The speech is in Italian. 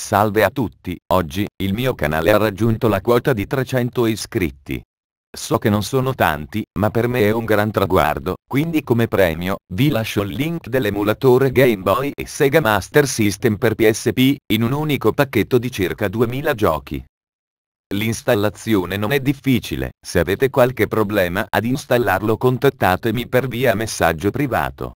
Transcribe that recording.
Salve a tutti, oggi, il mio canale ha raggiunto la quota di 300 iscritti. So che non sono tanti, ma per me è un gran traguardo, quindi come premio, vi lascio il link dell'emulatore Game Boy e Sega Master System per PSP, in un unico pacchetto di circa 2000 giochi. L'installazione non è difficile, se avete qualche problema ad installarlo contattatemi per via messaggio privato.